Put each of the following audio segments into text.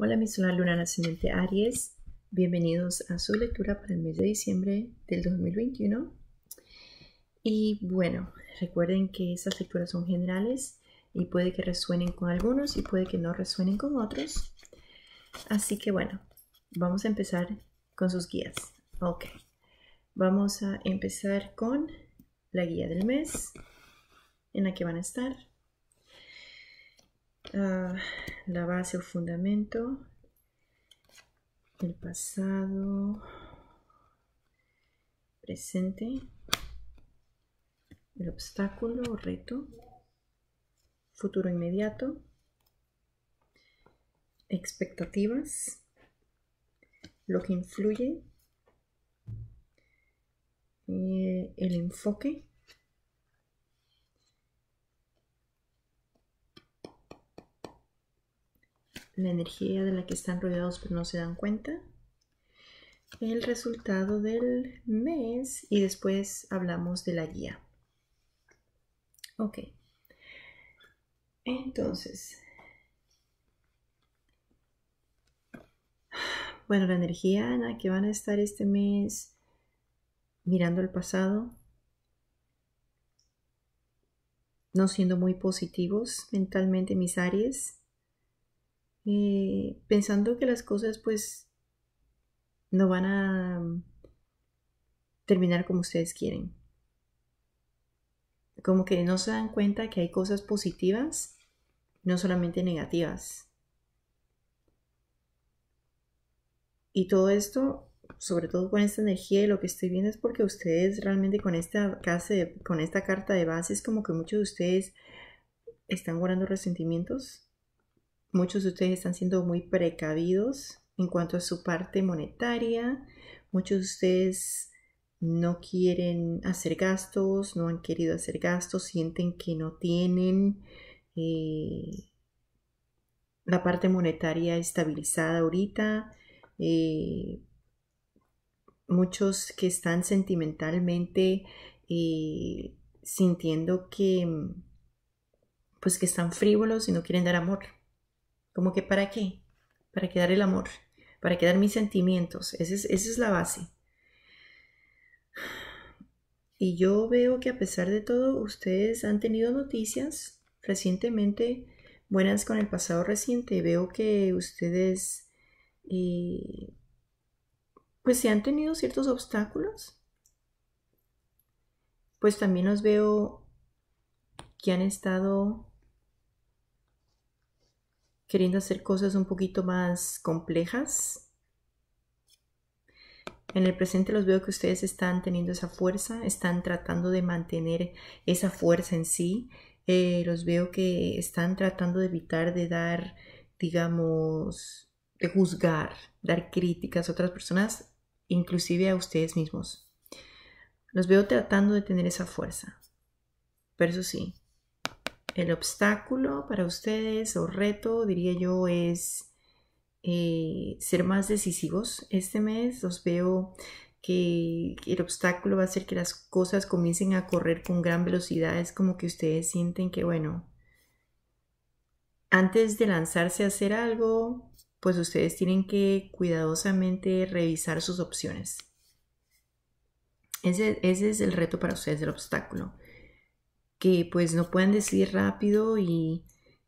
Hola, mi sola luna ascendente Aries. Bienvenidos a su lectura para el mes de diciembre del 2021. Y bueno, recuerden que estas lecturas son generales y puede que resuenen con algunos y puede que no resuenen con otros. Así que bueno, vamos a empezar con sus guías. Ok, vamos a empezar con la guía del mes en la que van a estar Ah, la base o fundamento, el pasado, presente, el obstáculo o reto, futuro inmediato, expectativas, lo que influye, eh, el enfoque, la energía de la que están rodeados pero pues, no se dan cuenta. El resultado del mes y después hablamos de la guía. Ok. Entonces, bueno, la energía en la que van a estar este mes mirando el pasado, no siendo muy positivos mentalmente mis Aries, eh, pensando que las cosas pues no van a mm, terminar como ustedes quieren. Como que no se dan cuenta que hay cosas positivas, no solamente negativas. Y todo esto, sobre todo con esta energía y lo que estoy viendo es porque ustedes realmente con esta, con esta carta de base es como que muchos de ustedes están guardando resentimientos, Muchos de ustedes están siendo muy precavidos en cuanto a su parte monetaria. Muchos de ustedes no quieren hacer gastos, no han querido hacer gastos, sienten que no tienen eh, la parte monetaria estabilizada ahorita. Eh, muchos que están sentimentalmente eh, sintiendo que pues que están frívolos y no quieren dar amor. Como que para qué? Para quedar el amor, para quedar mis sentimientos. Esa es, la base. Y yo veo que a pesar de todo, ustedes han tenido noticias recientemente buenas con el pasado reciente. Veo que ustedes eh, pues se han tenido ciertos obstáculos. Pues también los veo que han estado queriendo hacer cosas un poquito más complejas. En el presente los veo que ustedes están teniendo esa fuerza, están tratando de mantener esa fuerza en sí. Eh, los veo que están tratando de evitar de dar, digamos, de juzgar, dar críticas a otras personas, inclusive a ustedes mismos. Los veo tratando de tener esa fuerza. Pero eso sí, el obstáculo para ustedes o reto, diría yo, es eh, ser más decisivos este mes. Los veo que el obstáculo va a ser que las cosas comiencen a correr con gran velocidad. Es como que ustedes sienten que, bueno, antes de lanzarse a hacer algo, pues ustedes tienen que cuidadosamente revisar sus opciones. ese es el reto para ustedes, el obstáculo que pues no pueden decidir rápido y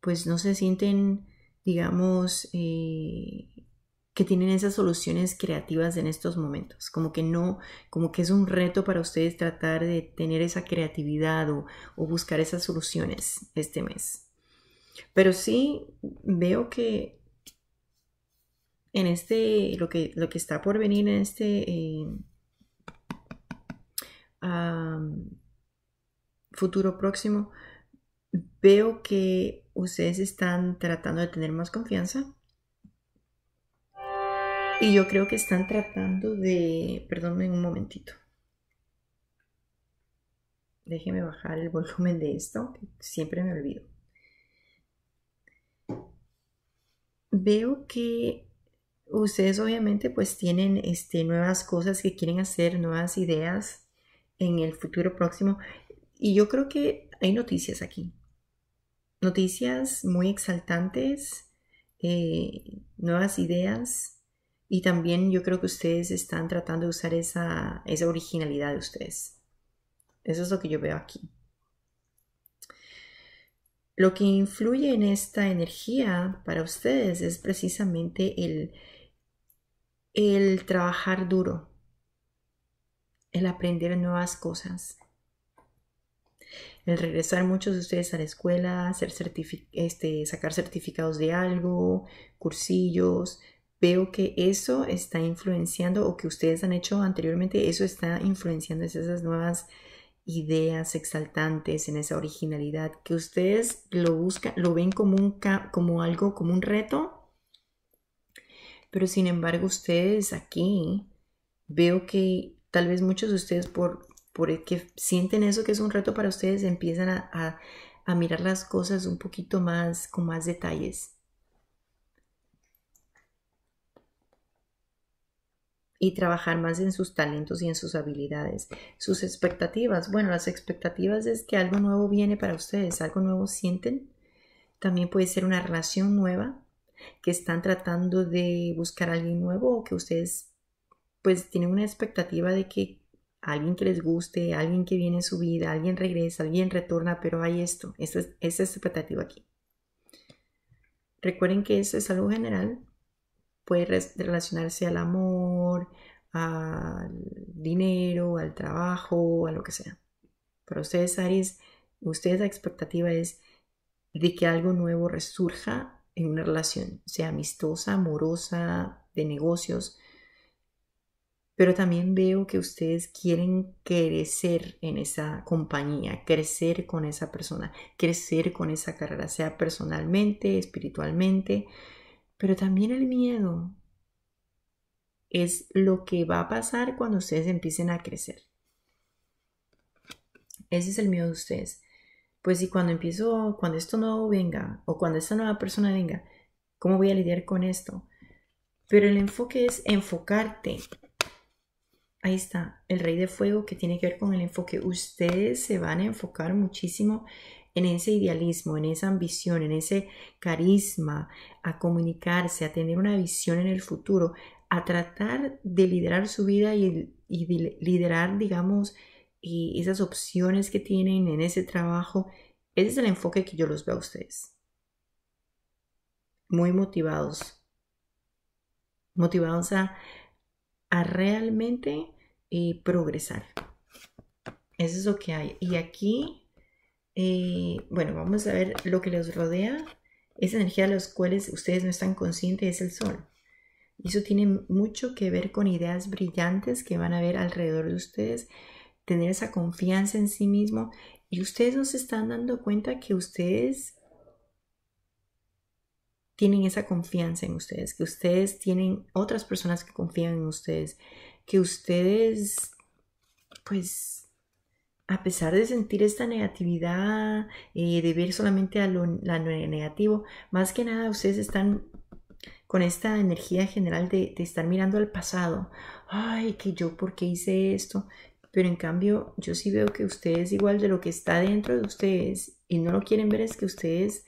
pues no se sienten, digamos, eh, que tienen esas soluciones creativas en estos momentos, como que no, como que es un reto para ustedes tratar de tener esa creatividad o, buscar esas soluciones este mes. Pero sí veo que en este, lo que, lo que está por venir en este... Eh, futuro próximo, veo que ustedes están tratando de tener más confianza. Y yo creo que están tratando de... Perdónenme un momentito. Déjenme bajar el volumen de esto, que siempre me olvido. Veo que ustedes obviamente pues tienen este, nuevas cosas que quieren hacer, nuevas ideas en el futuro próximo y yo creo que hay noticias aquí. Noticias muy exaltantes, eh, nuevas ideas. Y también yo creo que ustedes están tratando de usar esa, originalidad de ustedes. Eso es lo que yo veo aquí. Lo que influye en esta energía para ustedes es precisamente el trabajar duro, el aprender nuevas cosas, el regresar muchos de ustedes a la escuela, hacer este, sacar certificados de algo, cursillos. Veo que eso está influenciando o que ustedes han hecho anteriormente, eso está influenciando esas nuevas ideas exaltantes, en esa originalidad, que ustedes lo buscan, lo ven como, un, como algo, como un reto, pero sin embargo ustedes aquí veo que tal vez muchos de ustedes por el que sienten eso que es un reto para ustedes, empiezan a, mirar las cosas un poquito más, con más detalles. y trabajar más en sus talentos y en sus habilidades. Sus expectativas, bueno, las expectativas es que algo nuevo viene para ustedes, algo nuevo sienten. También puede ser una relación nueva, que están tratando de buscar a alguien nuevo o que ustedes pues tienen una expectativa de que alguien que les guste, alguien que viene en su vida, alguien regresa, alguien retorna, pero hay esto, Esa es, expectativa aquí. Recuerden que eso es algo general, puede relacionarse al amor, al dinero, al trabajo, a lo que sea. Para ustedes, Aries, ustedes la expectativa es de que algo nuevo resurja en una relación, sea amistosa, amorosa, de negocios, pero también veo que ustedes quieren crecer en esa compañía, crecer con esa persona, crecer con esa carrera, sea personalmente, espiritualmente, pero también el miedo es lo que va a pasar cuando ustedes empiecen a crecer. Ese es el miedo de ustedes. Pues si cuando empiezo, cuando esto nuevo venga o cuando esta nueva persona venga, ¿cómo voy a lidiar con esto? Pero el enfoque es enfocarte Ahí está, el rey de fuego que tiene que ver con el enfoque. Ustedes se van a enfocar muchísimo en ese idealismo, en esa ambición, en ese carisma, a comunicarse, a tener una visión en el futuro, a tratar de liderar su vida y, liderar, digamos, y esas opciones que tienen en ese trabajo. Ese es el enfoque que yo los veo a ustedes. Muy motivados. Motivados a realmente y eh, progresar. Eso es lo que hay. Y aquí, eh, bueno, vamos a ver lo que los rodea. Esa energía de los cuales ustedes no están conscientes es el sol. Y eso tiene mucho que ver con ideas brillantes que van a ver alrededor de ustedes, tener esa confianza en sí mismo. Y ustedes no se están dando cuenta que ustedes tienen esa confianza en ustedes, que ustedes tienen otras personas que confían en ustedes, que ustedes, pues, a pesar de sentir esta negatividad, y eh, de ver solamente a lo, negativo, más que nada ustedes están con esta energía general de, estar mirando al pasado. Ay, que yo, ¿por qué hice esto? Pero en cambio, yo sí veo que ustedes, igual de lo que está dentro de ustedes, y no lo quieren ver, es que ustedes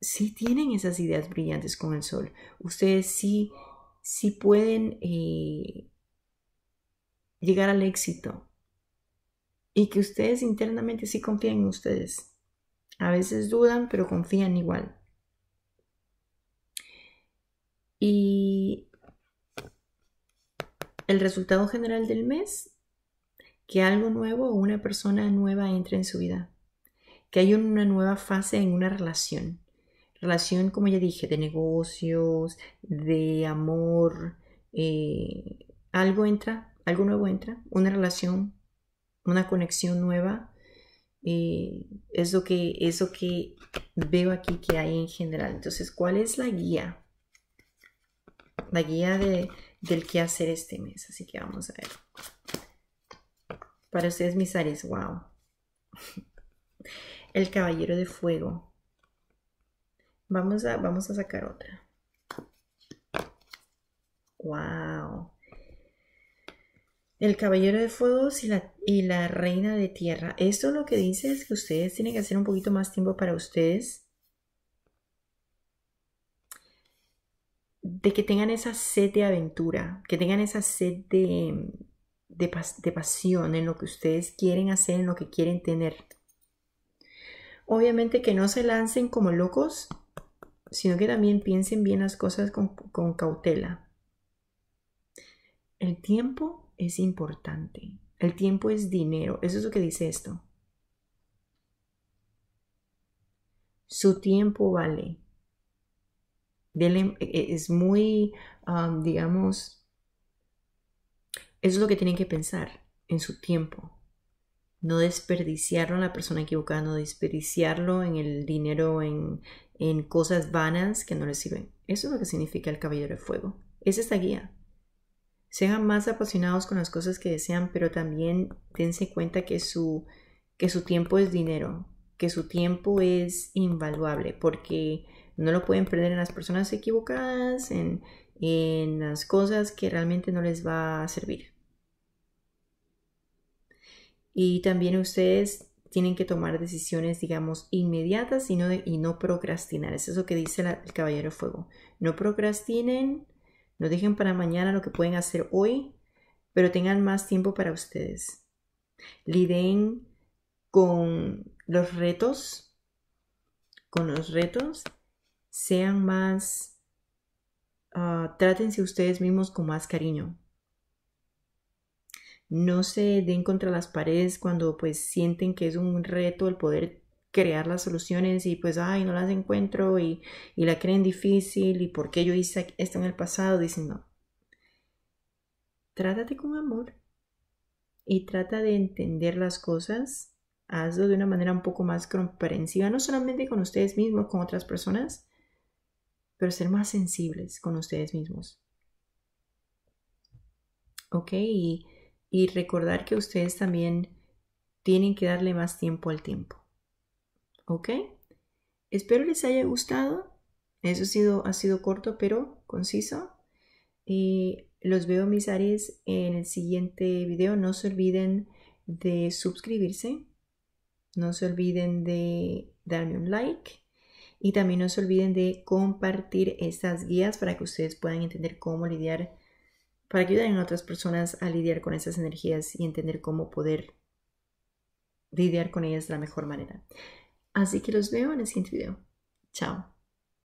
sí tienen esas ideas brillantes con el sol. Ustedes sí, sí pueden eh, llegar al éxito y que ustedes internamente sí confían en ustedes. A veces dudan, pero confían igual. Y el resultado general del mes, que algo nuevo o una persona nueva entre en su vida, que hay una nueva fase en una relación. Relación, como ya dije, de negocios, de amor, eh, algo entra algo nuevo entra, una relación, una conexión nueva. Y es lo que, que veo aquí que hay en general. Entonces, ¿cuál es la guía? La guía del qué hacer este mes. Así que vamos a ver. Para ustedes, mis Aries, wow. El caballero de fuego. Vamos a, vamos a sacar otra. Wow. El Caballero de Fuegos y la, y la Reina de Tierra. Esto lo que dice es que ustedes tienen que hacer un poquito más tiempo para ustedes. De que tengan esa sed de aventura, que tengan esa sed de, pasión en lo que ustedes quieren hacer, en lo que quieren tener. Obviamente que no se lancen como locos, sino que también piensen bien las cosas con, con cautela. El tiempo es importante. El tiempo es dinero. Eso es lo que dice esto. Su tiempo vale. E, e, es muy, um, digamos, eso es lo que tienen que pensar en su tiempo. No desperdiciarlo en la persona equivocada, no desperdiciarlo en el dinero, en, cosas vanas que no les sirven. Eso es lo que significa el caballero de fuego. Es esta guía. Sean más apasionados con las cosas que desean, pero también dense cuenta que su, que su tiempo es dinero, que su tiempo es invaluable, porque no lo pueden perder en las personas equivocadas, en, en las cosas que realmente no les va a servir. Y también ustedes tienen que tomar decisiones, digamos, inmediatas y no, y no procrastinar. Es eso que dice el Caballero Fuego. No procrastinen, no dejen para mañana lo que pueden hacer hoy, pero tengan más tiempo para ustedes. Liden con los retos, con los retos, sean más, ah, trátense ustedes mismos con más cariño. No se den contra las paredes cuando pues sienten que es un reto el poder crear las soluciones y pues, ay, no las encuentro y, la creen difícil y por qué yo hice esto en el pasado, dicen, no. Trátate con amor y trata de entender las cosas. Hazlo de una manera un poco más comprensiva, no solamente con ustedes mismos, con otras personas, pero ser más sensibles con ustedes mismos. ¿Ok? y recordar que ustedes también tienen que darle más tiempo al tiempo. ¿Ok? Espero les haya gustado. Eso ha sido, ha sido corto pero conciso. Y los veo mis Aries en el siguiente video. No se olviden de suscribirse. No se olviden de darme un like. Y también no se olviden de compartir estas guías para que ustedes puedan entender cómo lidiar, para que ayuden a otras personas a lidiar con esas energías y entender cómo poder lidiar con ellas de la mejor manera. Así que los veo en el siguiente video. Chao.